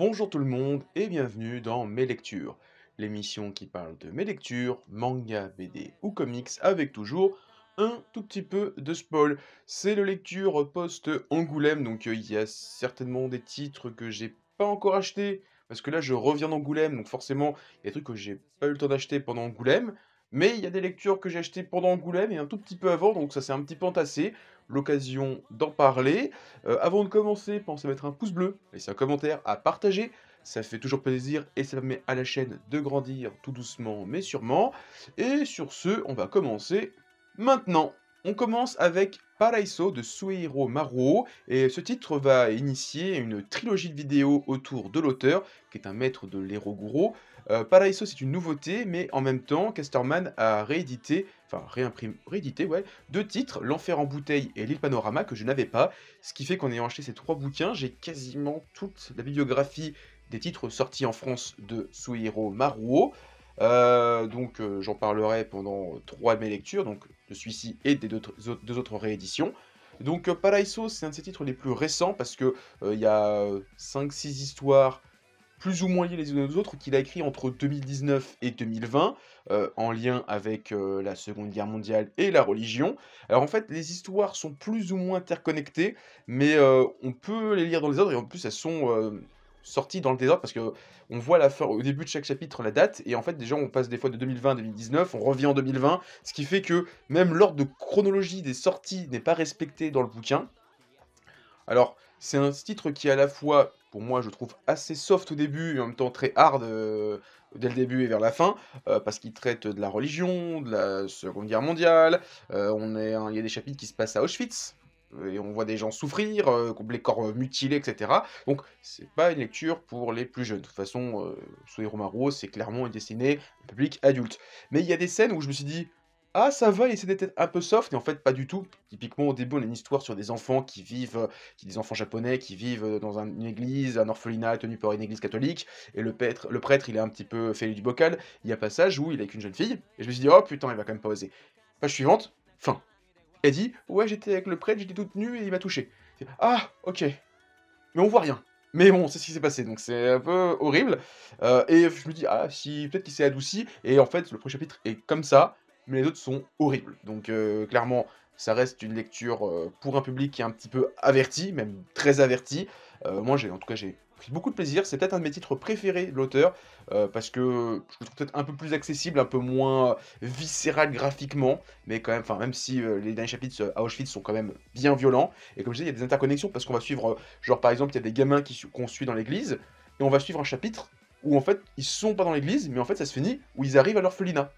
Bonjour tout le monde et bienvenue dans Mes Lectures, l'émission qui parle de mes lectures, manga, BD ou comics avec toujours un tout petit peu de spoil. C'est le lecture post-Angoulême, donc euh, il y a certainement des titres que j'ai pas encore achetés, parce que là je reviens d'Angoulême, donc forcément il y a des trucs que j'ai pas eu le temps d'acheter pendant Angoulême, mais il y a des lectures que j'ai achetées pendant Angoulême et un tout petit peu avant, donc ça c'est un petit peu entassé. L'occasion d'en parler. Euh, avant de commencer, pensez à mettre un pouce bleu, c'est un commentaire, à partager. Ça fait toujours plaisir et ça permet à la chaîne de grandir tout doucement mais sûrement. Et sur ce, on va commencer maintenant. On commence avec Paraiso de Suehiro Maruo, et ce titre va initier une trilogie de vidéos autour de l'auteur, qui est un maître de l'héros Euh, Paraiso c'est une nouveauté, mais en même temps, Casterman a réédité, enfin réimprimé, réédité, ouais, deux titres, L'Enfer en bouteille et L'île panorama, que je n'avais pas, ce qui fait qu'en ayant acheté ces trois bouquins, j'ai quasiment toute la bibliographie des titres sortis en France de Suihiro Maruo. Euh, donc euh, j'en parlerai pendant euh, trois de mes lectures, donc de celui-ci et des deux, autres rééditions. Donc Paraiso, c'est un de ses titres les plus récents parce que il y a 5-6 histoires plus ou moins liées les unes aux autres qu'il a écrit entre 2019 et 2020 en lien avec la Seconde Guerre mondiale et la religion. Alors en fait, les histoires sont plus ou moins interconnectées, mais on peut les lire dans les ordres et en plus elles sont sorties dans le désordre parce que on voit au début de chaque chapitre la date et en fait déjà on passe des fois de 2020 à 2019, on revient en 2020, ce qui fait que même l'ordre de chronologie des sorties n'est pas respecté dans le bouquin. Alors c'est un titre qui est à la fois pour moi je trouve assez soft au début et en même temps très hard euh, dès le début et vers la fin, euh, parce qu'il traite de la religion, de la Seconde Guerre mondiale, euh, il y a des chapitres qui se passent à Auschwitz, et on voit des gens souffrir, euh, les corps euh, mutilés, etc. Donc c'est pas une lecture pour les plus jeunes. De toute façon, euh, Romaro, c'est clairement une destinée public adulte. Mais il y a des scènes où je me suis dit, ah ça va, il essaie d'être un peu soft, et en fait pas du tout. Typiquement au début on a une histoire sur des enfants qui vivent, des enfants japonais qui vivent euh, dans une église, un orphelinat tenu par une église catholique, et le prêtre, le prêtre il est un petit peu fait du bocal, il y a un passage où il est avec une jeune fille, et je me suis dit oh putain il va quand même pas oser. Page suivante, fin. Elle dit Ouais, j'étais avec le prêtre, j'étais toute nue et il m'a touché. Ah, ok. Mais on voit rien. Mais bon, c'est ce qui s'est passé, donc c'est un peu horrible. Euh, et je me dis, ah, si, peut-être qu'il s'est adouci. Et en fait, le premier chapitre est comme ça, mais les autres sont horribles. Donc euh, clairement, ça reste une lecture euh, pour un public qui est un petit peu averti, même très averti. moi, j'ai, en tout cas, j'ai beaucoup de plaisir. C'est peut-être un de mes titres préférés de l'auteur, euh, parce que je trouve peut-être un peu plus accessible, un peu moins euh, viscéral graphiquement, mais quand même, enfin, même si euh, les derniers chapitres à Auschwitz sont quand même bien violents. Et comme je disais, il y a des interconnexions, parce qu'on va suivre, genre par exemple, il y a des gamins qu'on suit dans l'église, et on va suivre un chapitre où en fait, ils sont pas dans l'église, mais en fait, ça se finit où ils arrivent à l'orphelinat.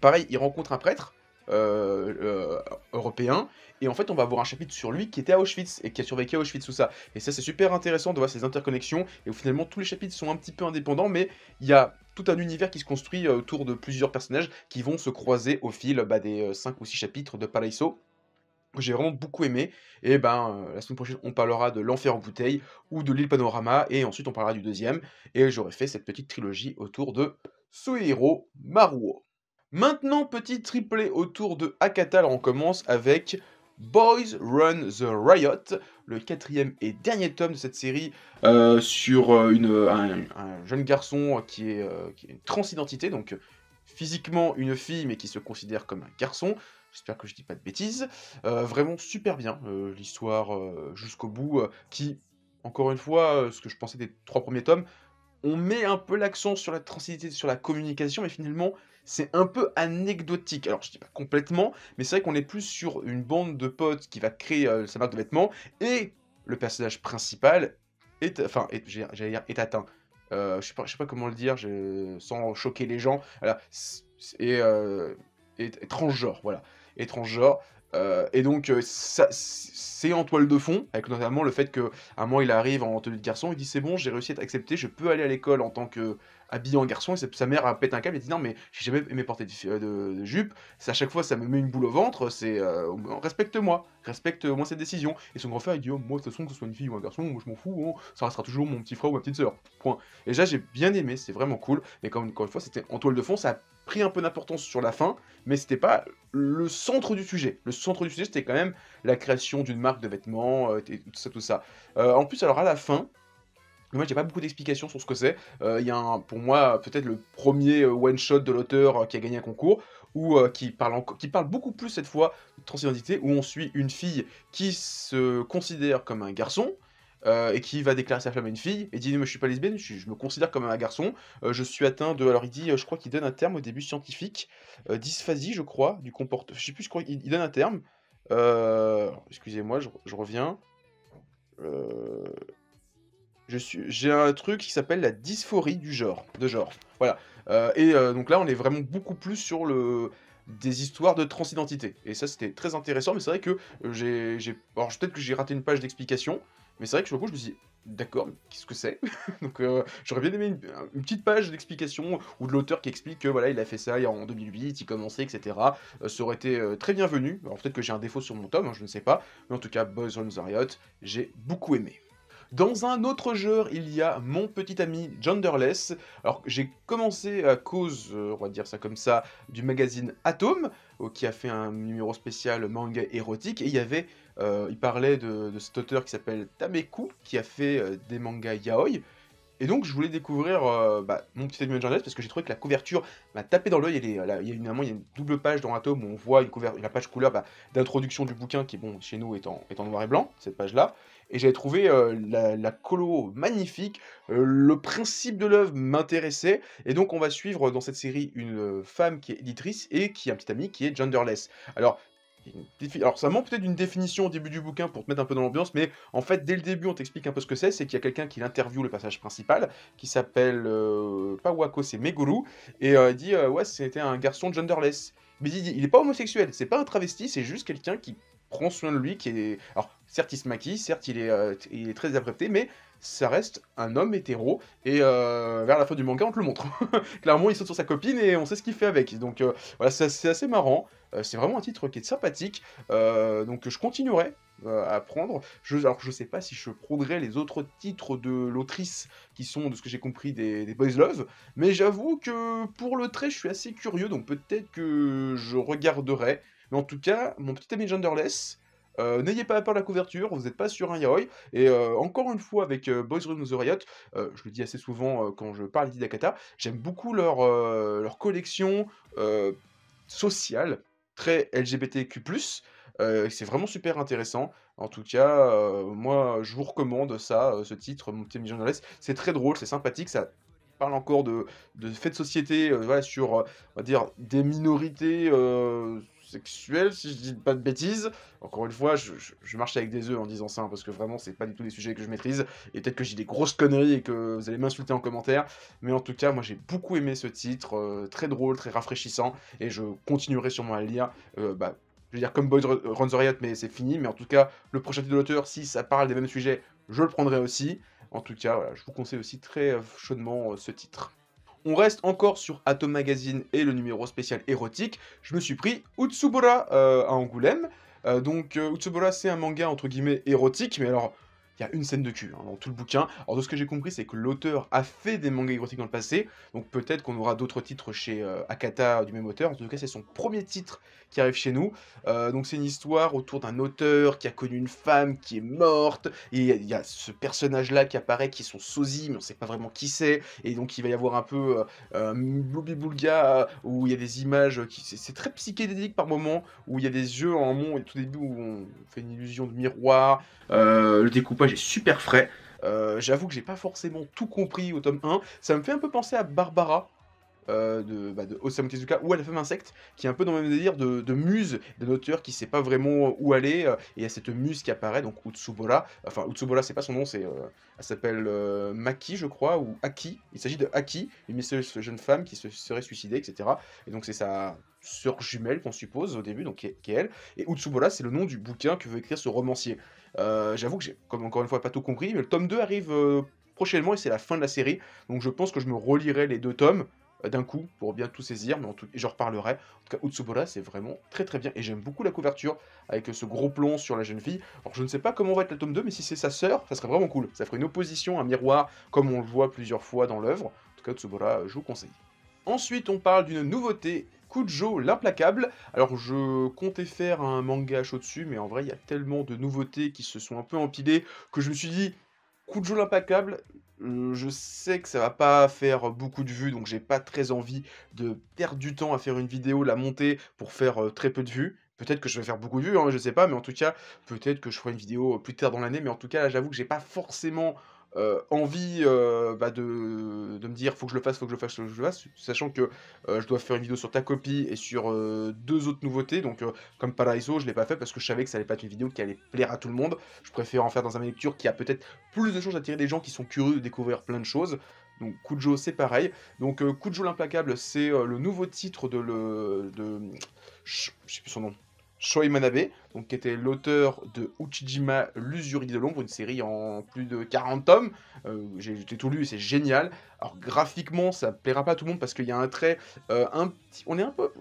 Pareil, ils rencontrent un prêtre, euh, euh, européen. Et en fait, on va avoir un chapitre sur lui qui était à Auschwitz et qui a survécu à Auschwitz, tout ça. Et ça, c'est super intéressant de voir ces interconnexions. Et où finalement, tous les chapitres sont un petit peu indépendants, mais il y a tout un univers qui se construit euh, autour de plusieurs personnages qui vont se croiser au fil bah, des 5 ou 6 chapitres de Palaiso j'ai vraiment beaucoup aimé. Et ben, la semaine prochaine, on parlera de l'enfer en bouteille ou de l'île panorama, et ensuite on parlera du deuxième. Et j'aurai fait cette petite trilogie autour de Suihiro Maruo. Maintenant, petit triplé autour de Akatal. On commence avec Boys Run the Riot, le quatrième et dernier tome de cette série euh, sur euh, une, un, jeune garçon qui est, euh, une transidentité, donc physiquement une fille mais qui se considère comme un garçon. J'espère que je dis pas de bêtises. vraiment super bien l'histoire jusqu'au bout, qui encore une fois, ce que je pensais des trois premiers tomes, on met un peu l'accent sur la transidité, sur la communication, mais finalement, c'est un peu anecdotique. Alors, je dis pas complètement, mais c'est vrai qu'on est plus sur une bande de potes qui va créer euh, sa marque de vêtements, et le personnage principal est, enfin, j'allais dire, est atteint. Euh, je, sais pas, je sais pas comment le dire, sans choquer les gens. et, euh, voilà. Et euh, et donc, euh, c'est en toile de fond, avec notamment le fait que, un moment, il arrive en tenue de garçon, il dit c'est bon, j'ai réussi à être je peux aller à l'école en tant que en garçon, et sa mère a pète un câble et dit non, mais j'ai jamais aimé porter de, de, jupe, à chaque fois, ça me met une boule au ventre, c'est euh, respecte-moi, respecte-moi cette décision. Et son grand frère, il dit oh, moi, de toute façon, que ce soit une fille ou un garçon, moi, je m'en fous, hein. ça restera toujours mon petit frère ou ma petite sœur, Point. Et déjà, j'ai bien aimé, c'est vraiment cool, mais comme, encore une fois, c'était en toile de fond, ça pris un peu d'importance sur la fin, mais c'était pas le centre du sujet. Le centre du sujet, c'était quand même la création d'une marque de vêtements, euh, et tout ça, tout ça. Euh, en plus, alors à la fin, moi, j'ai pas beaucoup d'explications sur ce que c'est. Euh, il y a un, pour moi peut-être le premier one-shot de l'auteur qui a gagné un concours, ou qui, parle qui parle beaucoup plus cette fois de transidentité, où on suit une fille qui se considère comme un garçon, euh, et qui va déclarer sa flamme à une fille et dit mais je suis pas lesbienne, je, me considère comme un garçon, euh, je suis atteint de alors il dit euh, je crois qu'il donne un terme au début scientifique dysphasie je crois du comportement, je sais plus je crois il, donne un terme. Excusez-moi, je, reviens. je suis, j'ai un truc qui s'appelle la dysphorie du genre, de genre. Voilà. et donc là, on est vraiment beaucoup plus sur le, des histoires de transidentité. Et ça, c'était très intéressant, mais c'est vrai que j'ai. Peut-être que j'ai raté une page d'explication, mais c'est vrai que sur le coup, je me suis dit, d'accord, qu'est-ce que c'est Donc euh, j'aurais bien aimé une, petite page d'explication ou de l'auteur qui explique que voilà, il a fait ça en 2008, il commençait, etc. Euh, ça aurait été euh, très bienvenu. Alors peut-être que j'ai un défaut sur mon tome, hein, je ne sais pas. Mais en tout cas, Boys on Riot, j'ai beaucoup aimé. Dans un autre jeu, il y a mon petit ami Genderless. Alors j'ai commencé à cause, on va dire ça comme ça, du magazine Atom, qui a fait un numéro spécial manga érotique, et il y avait euh, il parlait de, cet auteur qui s'appelle Tameku, qui a fait euh, des mangas yaoi. Et donc, je voulais découvrir euh, bah, mon petit de Genderless, parce que j'ai trouvé que la couverture m'a tapé dans l'œil. Il y a une double page dans tome où on voit une la page couleur bah, d'introduction du bouquin qui, bon, chez nous est en, est en noir et blanc, cette page-là. Et j'avais trouvé la, colo magnifique. le principe de l'œuvre m'intéressait. Et donc, on va suivre dans cette série une femme qui est éditrice et qui a un petit ami qui est genderless. Alors, alors ça manque peut-être d'une définition au début du bouquin pour te mettre un peu dans l'ambiance, mais en fait dès le début on t'explique un peu ce que c'est, c'est qu'il y a quelqu'un qui l'interview, le passage principal, qui s'appelle euh, pas Wako, c'est Meguru, et euh, il dit euh, ouais c'était un garçon genderless. Mais il dit il est pas homosexuel, c'est pas un travesti, c'est juste quelqu'un qui prend soin de lui, qui est alors certes il se maquille, certes il est, très apprêté, mais ça reste un homme hétéro et vers la fin du manga on te le montre. Clairement il saute sur sa copine et on sait ce qu'il fait avec. Donc voilà c'est assez marrant. Euh, c'est vraiment un titre qui est sympathique, euh, donc je continuerai euh, à prendre. Je, alors je ne sais pas si je prendrai les autres titres de l'autrice qui sont, de ce que j'ai compris, des, Boys Love, mais j'avoue que pour le trait, je suis assez curieux, donc peut-être que je regarderai. Mais en tout cas, mon petit ami Genderless, n'ayez pas peur de la couverture, vous n'êtes pas sur un yaoi. Et encore une fois, avec Boys Run the Riot, je le dis assez souvent quand je parle d'Idakata, j'aime beaucoup leur collection sociale très LGBTQ+. Euh, c'est vraiment super intéressant. En tout cas, euh, moi, je vous recommande ça, euh, ce titre, Mon petit journaliste. C'est très drôle, c'est sympathique, ça parle encore de, de faits de société, voilà, sur, on va dire, des minorités sexuelle, si je dis pas de bêtises. Encore une fois, je, marchais marche avec des œufs en disant ça, parce que vraiment, c'est pas du tout les sujets que je maîtrise. Et peut-être que j'ai des grosses conneries et que vous allez m'insulter en commentaire. Mais en tout cas, moi j'ai beaucoup aimé ce titre, euh, très drôle, très rafraîchissant, et je continuerai sûrement à le lire. Euh, bah, je veux dire, comme Boys Runs the Riot, mais c'est fini. Mais en tout cas, le prochain titre de l'auteur, si ça parle des mêmes sujets, je le prendrai aussi. En tout cas, voilà, je vous conseille aussi très euh, chaudement ce titre. On reste encore sur Atom Magazine et le numéro spécial érotique. Je me suis pris Utsubora euh, à Angoulême. Euh, donc euh, Utsubora c'est un manga entre guillemets érotique, mais alors il y a une scène de cul hein, dans tout le bouquin. Alors de ce que j'ai compris, c'est que l'auteur a fait des mangas érotiques dans le passé, donc peut-être qu'on aura d'autres titres chez euh, Akata du même auteur. En tout cas, c'est son premier titre qui arrive chez nous. Euh, donc c'est une histoire autour d'un auteur qui a connu une femme qui est morte, et il y, a ce personnage-là qui apparaît, qui est son mais on sait pas vraiment qui c'est, et donc il va y avoir un peu euh, euh Boulga, où il y a des images, qui c'est très psychédélique par moments où il y a des yeux en mont, et tout début où on fait une illusion de miroir, le découpage est super frais. Euh, j'avoue que j'ai pas forcément tout compris au tome 1. Ça me fait un peu penser à Barbara. Euh, de, bah, de, Osamu Tezuka ou à la femme insecte qui est un peu dans le même délire de, muse d'un auteur qui sait pas vraiment où aller euh, et il y a cette muse qui apparaît donc Utsubola. enfin Utsubola, c'est pas son nom c'est elle s'appelle Maki je crois ou Aki il s'agit de Aki une jeune femme qui se serait suicidée etc et donc c'est sa sœur jumelle qu'on suppose au début donc qui est, elle et Utsubola, c'est le nom du bouquin que veut écrire ce romancier euh, j'avoue que j'ai, comme encore une fois, pas tout compris, mais le tome 2 arrive euh, prochainement et c'est la fin de la série. Donc je pense que je me relirai les deux tomes euh, d'un coup pour bien tout saisir, mais en tout j'en reparlerai. En tout cas, Utsubora, c'est vraiment très très bien et j'aime beaucoup la couverture avec ce gros plomb sur la jeune fille. Alors, je ne sais pas comment va être le tome 2, mais si c'est sa sœur, ça serait vraiment cool. Ça ferait une opposition, un miroir, comme on le voit plusieurs fois dans l'œuvre. En tout cas, Utsubora, je vous conseille. Ensuite, on parle d'une nouveauté Kujo l'implacable. Alors je comptais faire un manga au dessus, mais en vrai il y a tellement de nouveautés qui se sont un peu empilées que je me suis dit Kujo l'implacable, euh, je sais que ça va pas faire beaucoup de vues, donc j'ai pas très envie de perdre du temps à faire une vidéo, la monter pour faire euh, très peu de vues. Peut-être que je vais faire beaucoup de vues, hein, je sais pas, mais en tout cas, peut-être que je ferai une vidéo plus tard dans l'année, mais en tout cas, là, j'avoue que j'ai pas forcément euh, envie euh, bah, de, me dire faut que je le fasse, faut que je le fasse, faut que je le fasse, sachant que euh, je dois faire une vidéo sur ta copie et sur deux autres nouveautés. Donc, comme Paraiso, je l'ai pas fait parce que je savais que ça allait pas être une vidéo qui allait plaire à tout le monde. Je préfère en faire dans un lecture qui a peut-être plus de choses à des gens qui sont curieux de découvrir plein de choses. Donc Kujo, c'est pareil. Donc Kujo l'implacable, c'est le nouveau titre de le de je sais plus son nom. Shoimanabe, Manabe, donc, qui était l'auteur de Uchijima, l'usurie de l'ombre, une série en plus de 40 tomes. Euh, j'ai tout lu et c'est génial. Alors graphiquement, ça plaira pas à tout le monde parce qu'il y a un trait, euh, un petit, on est un peu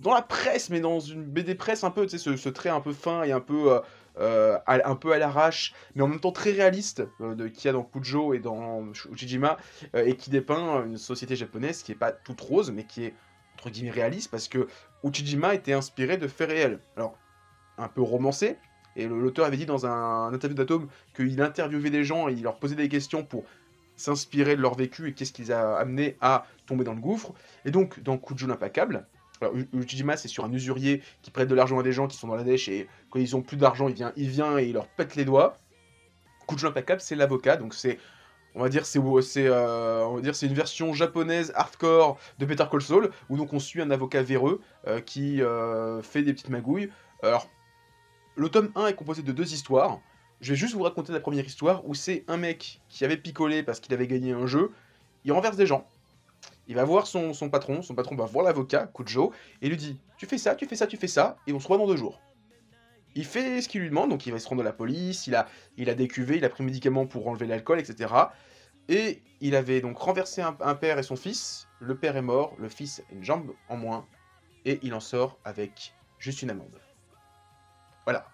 dans la presse, mais dans une BD presse un peu, tu sais, ce, trait un peu fin et un peu, euh, à, un peu à l'arrache, mais en même temps très réaliste, de, qu'il y a dans Kujo et dans Uchijima, et qui dépeint une société japonaise qui est pas toute rose, mais qui est entre guillemets réaliste parce que Uchijima était inspiré de faits réels. Alors, un peu romancé, et l'auteur avait dit dans un, interview d'Atome qu'il interviewait des gens et il leur posait des questions pour s'inspirer de leur vécu et qu'est-ce qu'ils a amenés à tomber dans le gouffre. Et donc, dans Kujo l'Impacable, alors Uchijima c'est sur un usurier qui prête de l'argent à des gens qui sont dans la dèche et quand ils ont plus d'argent, il vient, il vient et il leur pète les doigts. Kujo l'Impacable, c'est l'avocat, donc c'est on va dire c'est euh, c'est une version japonaise hardcore de Peter Call Soul où donc on suit un avocat véreux euh, qui euh, fait des petites magouilles. Alors le tome 1 est composé de deux histoires. Je vais juste vous raconter la première histoire où c'est un mec qui avait picolé parce qu'il avait gagné un jeu, il renverse des gens. Il va voir son, son patron, son patron va voir l'avocat, Kujo, et lui dit Tu fais ça, tu fais ça, tu fais ça, et on se voit dans deux jours il fait ce qu'il lui demande, donc il va se rendre à la police, il a, il a décuvé, il a pris médicaments pour enlever l'alcool, etc. Et il avait donc renversé un, père et son fils, le père est mort, le fils a une jambe en moins, et il en sort avec juste une amende. Voilà.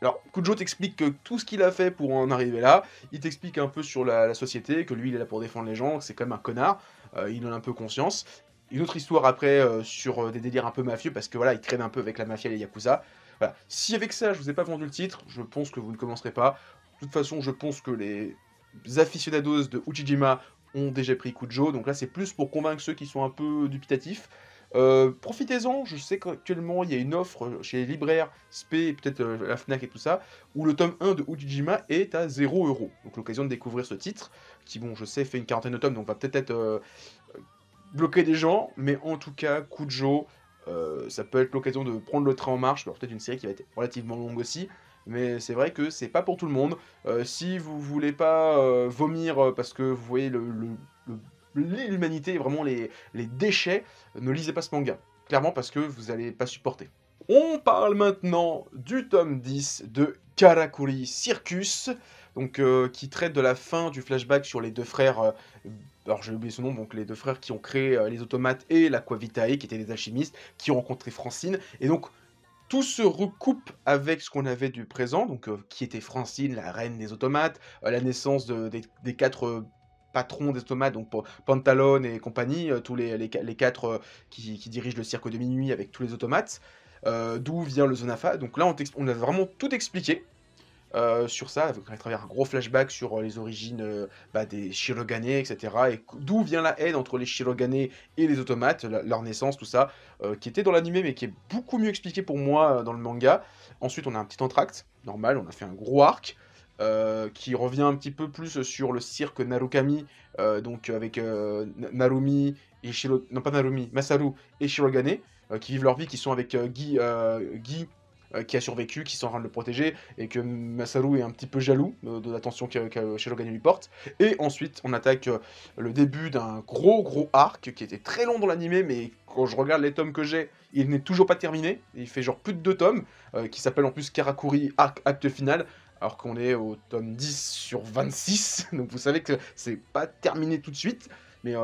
Alors, Kujo t'explique que tout ce qu'il a fait pour en arriver là, il t'explique un peu sur la, société, que lui il est là pour défendre les gens, que c'est quand même un connard, euh, il en a un peu conscience. Une autre histoire après euh, sur euh, des délires un peu mafieux, parce que voilà, il traîne un peu avec la mafia et les yakuza. Bah, si avec ça, je vous ai pas vendu le titre, je pense que vous ne commencerez pas. De toute façon, je pense que les aficionados de Uchijima ont déjà pris Kujo, donc là c'est plus pour convaincre ceux qui sont un peu dubitatifs. Euh, profitez-en, je sais qu'actuellement il y a une offre chez les libraires, et peut-être euh, la FNAC et tout ça, où le tome 1 de Ujijima est à 0€. Donc l'occasion de découvrir ce titre, qui bon je sais fait une quarantaine de tomes, donc va peut-être être, euh, bloquer des gens, mais en tout cas Kujo, euh, ça peut être l'occasion de prendre le train en marche, peut-être une série qui va être relativement longue aussi, mais c'est vrai que c'est pas pour tout le monde. Euh, si vous voulez pas euh, vomir parce que vous voyez l'humanité, le, vraiment les, déchets, ne lisez pas ce manga, clairement parce que vous allez pas supporter. On parle maintenant du tome 10 de Karakuri Circus, donc qui traite de la fin du flashback sur les deux frères alors j'ai oublié son nom, donc les deux frères qui ont créé euh, les automates et l'Aquavitae, qui étaient des alchimistes, qui ont rencontré Francine. Et donc tout se recoupe avec ce qu'on avait du présent, donc euh, qui était Francine, la reine des automates, euh, la naissance des, quatre patrons des automates, donc Pantalone et compagnie, tous les, quatre qui, dirigent le cirque de minuit avec tous les automates. D'où vient le Zonafa. Donc là, on a vraiment tout expliqué. Euh, sur ça, à travers un gros flashback sur euh, les origines euh, bah, des Shirogane, etc. Et d'où vient la haine entre les Shirogane et les automates, leur naissance, tout ça, qui était dans l'animé mais qui est beaucoup mieux expliqué pour moi dans le manga. Ensuite, on a un petit entracte, normal, on a fait un gros arc. qui revient un petit peu plus sur le cirque Narukami, donc avec Narumi et Shiro... Non, pas Narumi, Masaru et Shirogane, qui vivent leur vie, qui sont avec Guy, Guy euh, qui a survécu, qui sont en train de le protéger, et que Masaru est un petit peu jaloux euh, de l'attention que, que Shirogane lui porte. Et ensuite, on attaque euh, le début d'un gros gros arc qui était très long dans l'animé, mais quand je regarde les tomes que j'ai, il n'est toujours pas terminé. Il fait genre plus de deux tomes, qui s'appelle en plus Karakuri Arc Acte Final, alors qu'on est au tome 10 sur 26. Donc vous savez que c'est pas terminé tout de suite. Mais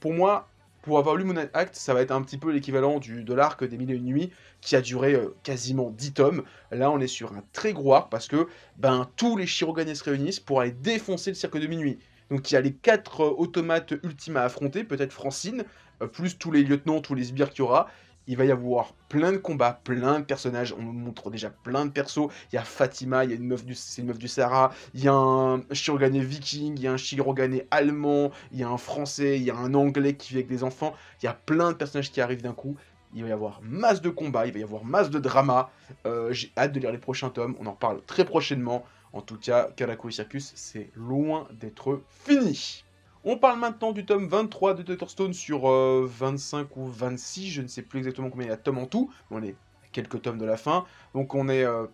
pour moi, pour avoir lu Moon Act, ça va être un petit peu l'équivalent du, de l'arc des Mille et Une Nuits, qui a duré euh, quasiment 10 tomes. Là, on est sur un très gros arc, parce que ben, tous les Shiroganes se réunissent pour aller défoncer le cirque de minuit. Donc il y a les quatre euh, automates ultimes à affronter, peut-être Francine, euh, plus tous les lieutenants, tous les sbires qu'il y aura il va y avoir plein de combats, plein de personnages. On nous montre déjà plein de persos. Il y a Fatima, il y a une meuf du, c'est une meuf du Sahara. Il y a un Shirogane viking, il y a un Shirogane allemand, il y a un français, il y a un anglais qui vit avec des enfants. Il y a plein de personnages qui arrivent d'un coup. Il va y avoir masse de combats, il va y avoir masse de drama. Euh, j'ai hâte de lire les prochains tomes. On en reparle très prochainement. En tout cas, Karakou Circus, c'est loin d'être fini. On parle maintenant du tome 23 de Dr sur 25 euh, ou 26, je ne sais plus exactement combien il y a de tomes en tout, on est à quelques tomes de la fin, donc on est euh,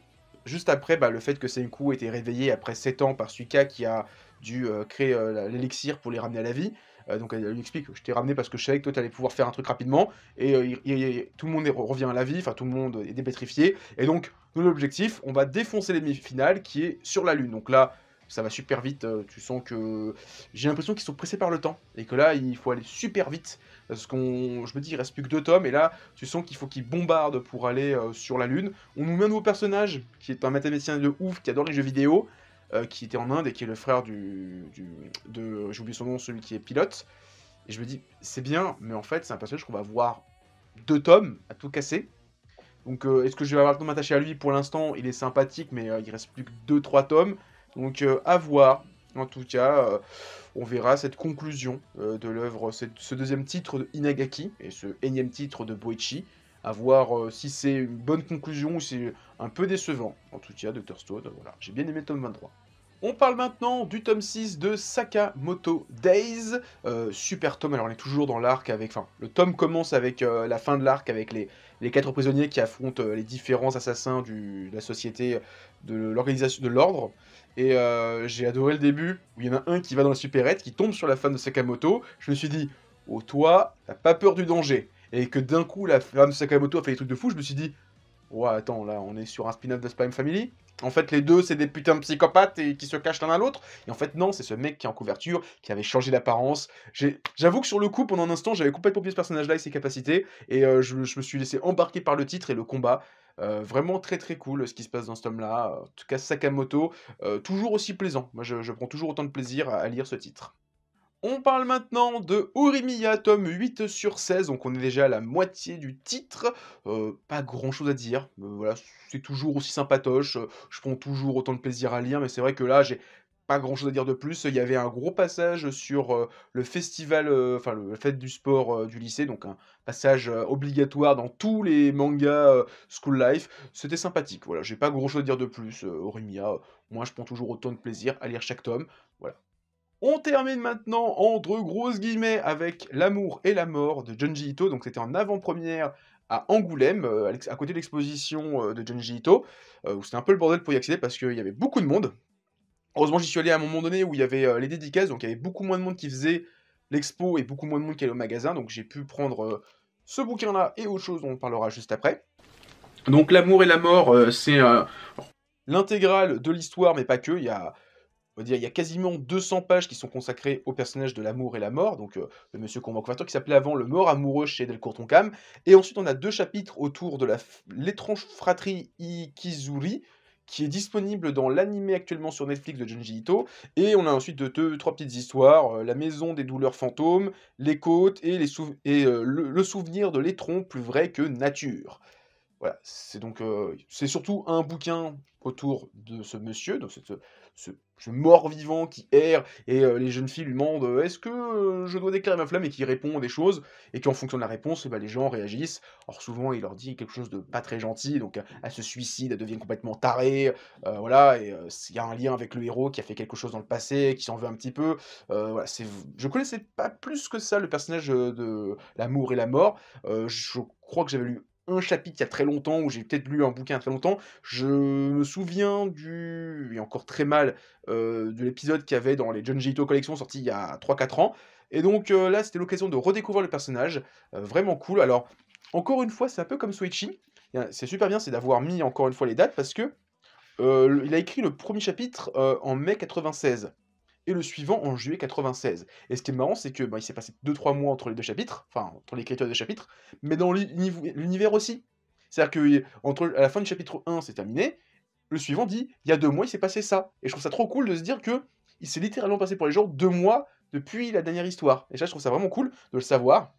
juste après bah, le fait que Senku été réveillé après 7 ans par Suika qui a dû euh, créer l'élixir pour les ramener à la vie, donc elle lui explique je t'ai ramené parce que je savais que toi allais pouvoir faire un truc rapidement et tout le monde revient à la vie enfin tout le monde est dépétrifié et donc nous l'objectif on va défoncer l'ennemi final qui est sur la lune donc là ça va super vite. Euh, tu sens que j'ai l'impression qu'ils sont pressés par le temps et que là, il faut aller super vite. Parce qu'on, je me dis, il reste plus que deux tomes et là, tu sens qu'il faut qu'ils bombardent pour aller euh, sur la lune. On nous met un nouveau personnage qui est un mathématicien de ouf qui adore les jeux vidéo, euh, qui était en Inde et qui est le frère du, du de, j'oublie son nom, celui qui est pilote. Et je me dis, c'est bien, mais en fait, c'est un personnage qu'on va voir deux tomes à tout casser. Donc, est-ce que je vais avoir le temps de m'attacher à lui Pour l'instant, il est sympathique, mais il reste plus que deux, trois tomes. Donc euh, à voir. En tout cas, euh, on verra cette conclusion euh, de l'œuvre, ce deuxième titre de Inagaki et ce énième titre de Boichi. À voir si c'est une bonne conclusion ou si c'est un peu décevant. En tout cas, Dr. Stone, voilà, j'ai bien aimé le tome 23. On parle maintenant du tome 6 de Sakamoto Days. super tome, alors on est toujours dans l'arc avec... Enfin, le tome commence avec la fin de l'arc avec les, quatre prisonniers qui affrontent les différents assassins de la société de l'organisation de l'ordre. Et euh, j'ai adoré le début, où il y en a un qui va dans la supérette, qui tombe sur la femme de Sakamoto. Je me suis dit, oh toi, t'as pas peur du danger. Et que d'un coup, la femme de Sakamoto a fait des trucs de fou, je me suis dit, ouais, attends, là, on est sur un spin-off de Spy Family. En fait, les deux, c'est des putains de psychopathes et qui se cachent l'un à l'autre. Et en fait, non, c'est ce mec qui est en couverture, qui avait changé d'apparence. J'avoue que sur le coup, pendant un instant, j'avais complètement oublié ce personnage-là et ses capacités. Et euh, je me suis laissé embarquer par le titre et le combat vraiment très très cool ce qui se passe dans ce tome-là. En tout cas, Sakamoto, toujours aussi plaisant. Moi, je, prends toujours autant de plaisir à, lire ce titre. On parle maintenant de Urimiya, tome 8 sur 16, donc on est déjà à la moitié du titre. pas grand chose à dire, voilà, c'est toujours aussi sympatoche, je prends toujours autant de plaisir à lire, mais c'est vrai que là j'ai pas grand chose à dire de plus. Il y avait un gros passage sur euh, le festival, euh, enfin le fête du sport euh, du lycée, donc un passage obligatoire dans tous les mangas School Life. C'était sympathique, voilà, j'ai pas grand chose à dire de plus. Orimia, moi je prends toujours autant de plaisir à lire chaque tome, voilà. On termine maintenant entre grosses guillemets avec L'amour et la mort de Junji Ito, donc c'était en avant-première à Angoulême, à côté de l'exposition de Junji Ito, où c'était un peu le bordel pour y accéder parce qu'il y avait beaucoup de monde, Heureusement, j'y suis allé à un moment donné où il y avait euh, les dédicaces, donc il y avait beaucoup moins de monde qui faisait l'expo et beaucoup moins de monde qui allait au magasin, donc j'ai pu prendre euh, ce bouquin-là et autre chose dont on parlera juste après. Donc l'amour et la mort, euh, c'est l'intégrale de l'histoire, mais pas que. Il y a, on dire, il y a quasiment 200 pages qui sont consacrées au personnage de l'amour et la mort, donc le monsieur convaincateur qui s'appelait avant le mort amoureux chez delcourt toncam et ensuite on a deux chapitres autour de l'étrange fratrie Ikizuri, qui est disponible dans l'animé actuellement sur Netflix de Junji Ito. Et on a ensuite deux, trois petites histoires euh, La maison des douleurs fantômes, Les côtes et, les et euh, le, souvenir de l'étron plus vrai que nature. Voilà, c'est donc euh, c'est surtout un bouquin autour de ce monsieur, donc cette, ce, mort-vivant qui erre, et euh, les jeunes filles lui demandent euh, est-ce que euh, je dois déclarer ma flamme et qui répond des choses, et qu'en fonction de la réponse, eh ben, les gens réagissent. Or souvent il leur dit quelque chose de pas très gentil, donc elle se suicide, elle devient complètement tarée, voilà, et il y a un lien avec le héros qui a fait quelque chose dans le passé, qui s'en veut un petit peu. voilà, c'est, je connaissais pas plus que ça le personnage de l'amour et la mort. je crois que j'avais lu un chapitre il y a très longtemps, où j'ai peut-être lu un bouquin très longtemps. Je me souviens du, et encore très mal, euh, de l'épisode qu'il y avait dans les John collections Collection sorti il y a 3-4 ans. Et donc euh, là, c'était l'occasion de redécouvrir le personnage. Euh, vraiment cool. Alors, encore une fois, c'est un peu comme Soichi. C'est super bien, c'est d'avoir mis encore une fois les dates parce que il a écrit le premier chapitre en mai 96 et le suivant en juillet 96. Et ce qui est marrant, c'est que bah, il s'est passé 2-3 mois entre les deux chapitres, enfin entre l'écriture des chapitres, mais dans l'univers aussi. C'est-à-dire que entre, la fin du chapitre 1, c'est terminé, le suivant dit il y a deux mois, il s'est passé ça. Et je trouve ça trop cool de se dire que il s'est littéralement passé pour les gens deux mois depuis la dernière histoire. Et ça, je trouve ça vraiment cool de le savoir.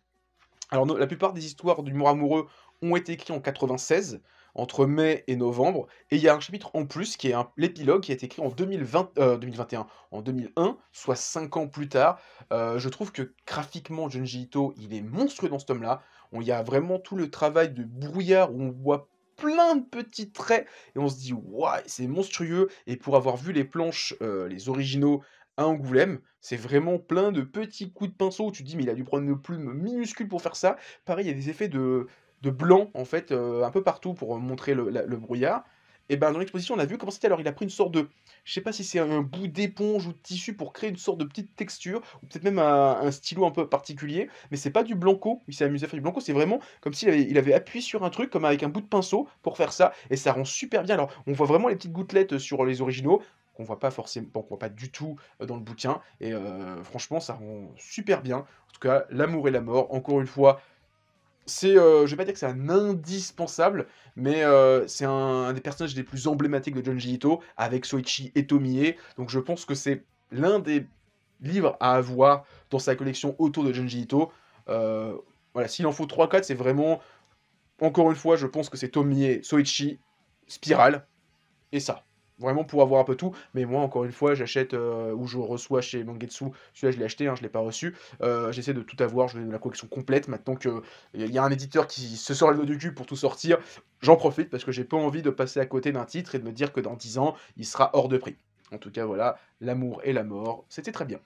Alors, la plupart des histoires du d'humour amoureux ont été écrites en 96, entre mai et novembre. Et il y a un chapitre en plus qui est l'épilogue qui a été écrit en 2021, euh, en 2001, soit 5 ans plus tard. Euh, je trouve que graphiquement, Junji Ito, il est monstrueux dans ce tome-là. On y a vraiment tout le travail de brouillard où on voit plein de petits traits et on se dit ouais c'est monstrueux et pour avoir vu les planches euh, les originaux à Angoulême, c'est vraiment plein de petits coups de pinceau où tu te dis mais il a dû prendre une plume minuscule pour faire ça. Pareil, il y a des effets de, de blanc en fait euh, un peu partout pour montrer le, brouillard. Et ben dans l'exposition on a vu comment c'était. Alors il a pris une sorte de, je sais pas si c'est un bout d'éponge ou de tissu pour créer une sorte de petite texture ou peut-être même un, stylo un peu particulier. Mais c'est pas du blanco. Il s'est amusé à faire du blanco. C'est vraiment comme s'il avait, il avait appuyé sur un truc comme avec un bout de pinceau pour faire ça et ça rend super bien. Alors on voit vraiment les petites gouttelettes sur les originaux qu'on voit pas forcément, qu'on voit pas du tout euh, dans le bouquin. Et euh, franchement ça rend super bien. En tout cas l'amour et la mort. Encore une fois c'est, euh, je vais pas dire que c'est un indispensable, mais euh, c'est un, des personnages les plus emblématiques de Junji Ito, avec Soichi et Tomie, Donc je pense que c'est l'un des livres à avoir dans sa collection autour de Junji Ito. Euh, voilà, s'il en faut 3-4, c'est vraiment, encore une fois, je pense que c'est Tomie, Soichi, Spirale et ça vraiment pour avoir un peu tout. Mais moi, encore une fois, j'achète euh, ou je reçois chez Mangetsu. Celui-là, je l'ai acheté, hein, je ne l'ai pas reçu. Euh, j'essaie de tout avoir. Je vais de la collection complète. Maintenant qu'il y a un éditeur qui se sort le dos du cul pour tout sortir, j'en profite parce que j'ai pas envie de passer à côté d'un titre et de me dire que dans 10 ans, il sera hors de prix. En tout cas, voilà, l'amour et la mort, c'était très bien.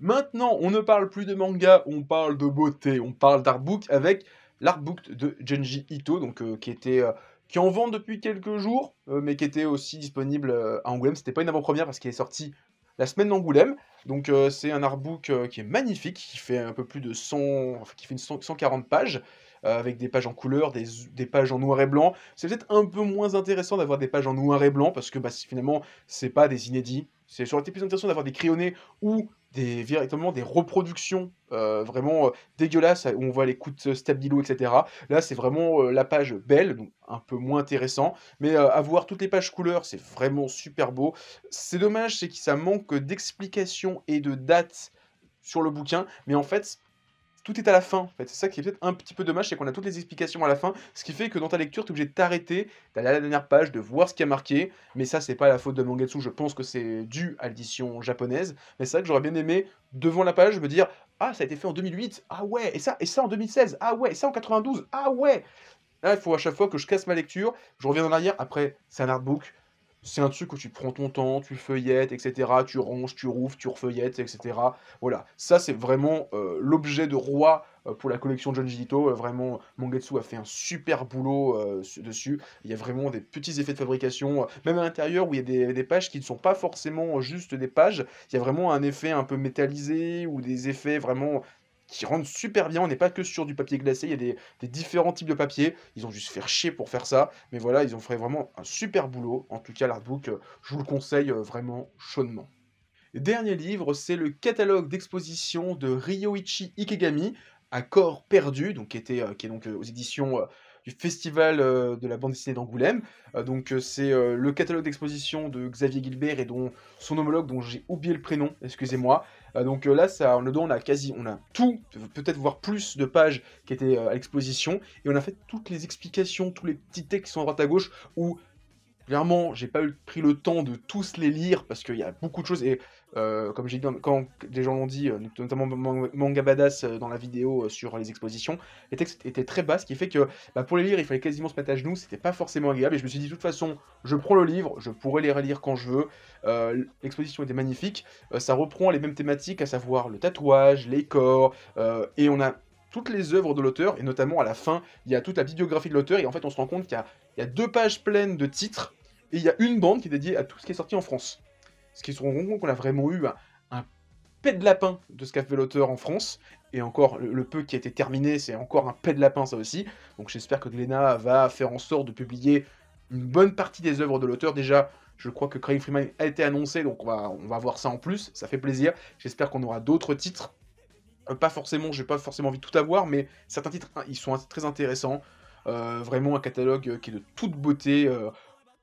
Maintenant, on ne parle plus de manga, on parle de beauté, on parle d'artbook avec l'artbook de Genji Ito, donc, euh, qui était qui en vente depuis quelques jours, euh, mais qui était aussi disponible euh, à Angoulême. C'était pas une avant-première parce qu'il est sorti la semaine d'Angoulême. Donc euh, c'est un artbook qui est magnifique, qui fait un peu plus de 100, qui fait une 140 pages, avec des pages en couleur, des, pages en noir et blanc. C'est peut-être un peu moins intéressant d'avoir des pages en noir et blanc parce que finalement, bah, finalement c'est pas des inédits. C'est sur été plus intéressant d'avoir des crayonnés ou des, des reproductions euh, vraiment euh, dégueulasses où on voit les coups de stabilo, etc. Là, c'est vraiment euh, la page belle, un peu moins intéressant. Mais avoir toutes les pages couleurs, c'est vraiment super beau. C'est dommage, c'est que ça manque d'explications et de dates sur le bouquin. Mais en fait, tout est à la fin. En fait. C'est ça qui est peut-être un petit peu dommage, c'est qu'on a toutes les explications à la fin, ce qui fait que dans ta lecture, tu es obligé de t'arrêter, d'aller à la dernière page, de voir ce qui a marqué. Mais ça, c'est pas la faute de Mangetsu, je pense que c'est dû à l'édition japonaise. Mais c'est vrai que j'aurais bien aimé, devant la page, me dire Ah, ça a été fait en 2008, ah ouais, et ça, et ça en 2016, ah ouais, et ça en 92, ah ouais Là, il faut à chaque fois que je casse ma lecture, je reviens en arrière. Après, c'est un artbook, c'est un truc où tu prends ton temps, tu feuillettes, etc. Tu ranges, tu rouves, tu refeuillettes, etc. Voilà, ça c'est vraiment euh, l'objet de roi euh, pour la collection John Ito. Euh, vraiment, Mangetsu a fait un super boulot dessus. Il y a vraiment des petits effets de fabrication, même à l'intérieur où il y a des, des, pages qui ne sont pas forcément juste des pages. Il y a vraiment un effet un peu métallisé ou des effets vraiment qui rendent super bien. On n'est pas que sur du papier glacé, il y a des, différents types de papier. Ils ont juste fait chier pour faire ça. Mais voilà, ils ont fait vraiment un super boulot. En tout cas, l'artbook, euh, je vous le conseille euh, vraiment chaudement. Dernier livre, c'est le catalogue d'exposition de Ryoichi Ikegami, à corps perdu, donc qui, était, euh, qui est donc aux éditions du Festival de la bande dessinée d'Angoulême. donc c'est le catalogue d'exposition de Xavier Gilbert et dont son homologue dont j'ai oublié le prénom, excusez-moi. Euh, donc euh, là, ça, le on a quasi, on a tout, peut-être voire plus de pages qui étaient euh, à l'exposition, et on a fait toutes les explications, tous les petits textes qui sont à droite à gauche, où clairement, j'ai pas eu, pris le temps de tous les lire parce qu'il y a beaucoup de choses. Et euh, comme j'ai dit, quand des gens l'ont dit, euh, notamment Manga Badass euh, dans la vidéo sur les expositions, les textes étaient très bas, ce qui fait que bah, pour les lire, il fallait quasiment se mettre à genoux, c'était pas forcément agréable. Et je me suis dit, de toute façon, je prends le livre, je pourrais les relire quand je veux. L'exposition était magnifique, ça reprend les mêmes thématiques, à savoir le tatouage, les corps, et on a toutes les œuvres de l'auteur, et notamment à la fin, il y a toute la bibliographie de l'auteur, et en fait, on se rend compte qu'il y a deux pages pleines de titres, et il y a une bande qui est dédiée à tout ce qui est sorti en France ce qui se rend qu'on a vraiment eu un, un de lapin de ce qu'a fait l'auteur en France. Et encore, le, peu qui a été terminé, c'est encore un pet de lapin, ça aussi. Donc j'espère que Glénat va faire en sorte de publier une bonne partie des œuvres de l'auteur. Déjà, je crois que Craig Freeman a été annoncé, donc on va, voir ça en plus. Ça fait plaisir. J'espère qu'on aura d'autres titres. Euh, pas forcément, j'ai pas forcément envie de tout avoir, mais certains titres, hein, ils sont très intéressants. Euh, vraiment un catalogue euh, qui est de toute beauté.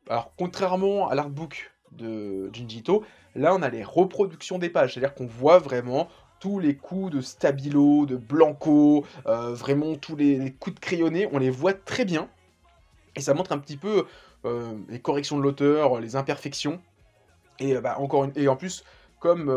alors, contrairement à l'artbook de Jinjito. là on a les reproductions des pages, c'est-à-dire qu'on voit vraiment tous les coups de stabilo, de blanco, euh, vraiment tous les, coups de crayonné, on les voit très bien. Et ça montre un petit peu euh, les corrections de l'auteur, les imperfections. Et, euh, bah, encore une... et en plus, comme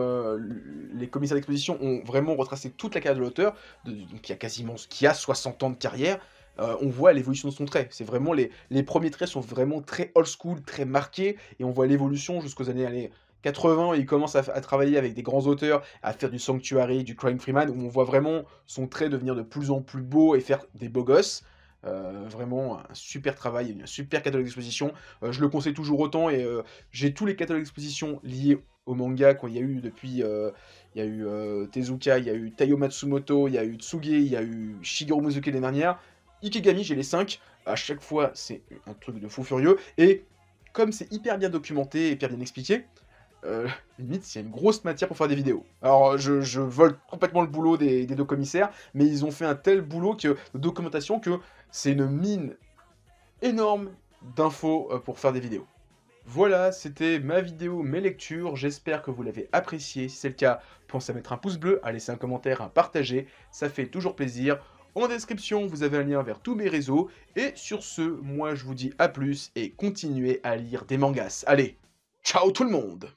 les commissaires d'exposition ont vraiment retracé toute la carrière de l'auteur, donc a quasiment qui a 60 ans de carrière, euh, on voit l'évolution de son trait. C'est vraiment les, premiers traits sont vraiment très old school, très marqués, et on voit l'évolution jusqu'aux années, 80. il commence à, travailler avec des grands auteurs, à faire du Sanctuary, du Crime Freeman, où on voit vraiment son trait devenir de plus en plus beau et faire des beaux gosses. Euh, vraiment un super travail, un super catalogue d'exposition. Euh, je le conseille toujours autant et j'ai tous les catalogues d'exposition liés au manga qu'il y a eu depuis. il y a eu Tezuka, il y a eu Taiyo Matsumoto, il y a eu Tsuge, il y a eu Shigeru Mizuki les dernières, Ikigami, j'ai les 5. À chaque fois, c'est un truc de fou furieux. Et comme c'est hyper bien documenté, hyper bien expliqué, euh, limite, c'est une grosse matière pour faire des vidéos. Alors, je, vole complètement le boulot des, deux commissaires, mais ils ont fait un tel boulot de documentation que c'est une mine énorme d'infos euh, pour faire des vidéos. Voilà, c'était ma vidéo, mes lectures. J'espère que vous l'avez appréciée. Si c'est le cas, pensez à mettre un pouce bleu, à laisser un commentaire, à partager. Ça fait toujours plaisir. En description, vous avez un lien vers tous mes réseaux. Et sur ce, moi je vous dis à plus et continuez à lire des mangas. Allez, ciao tout le monde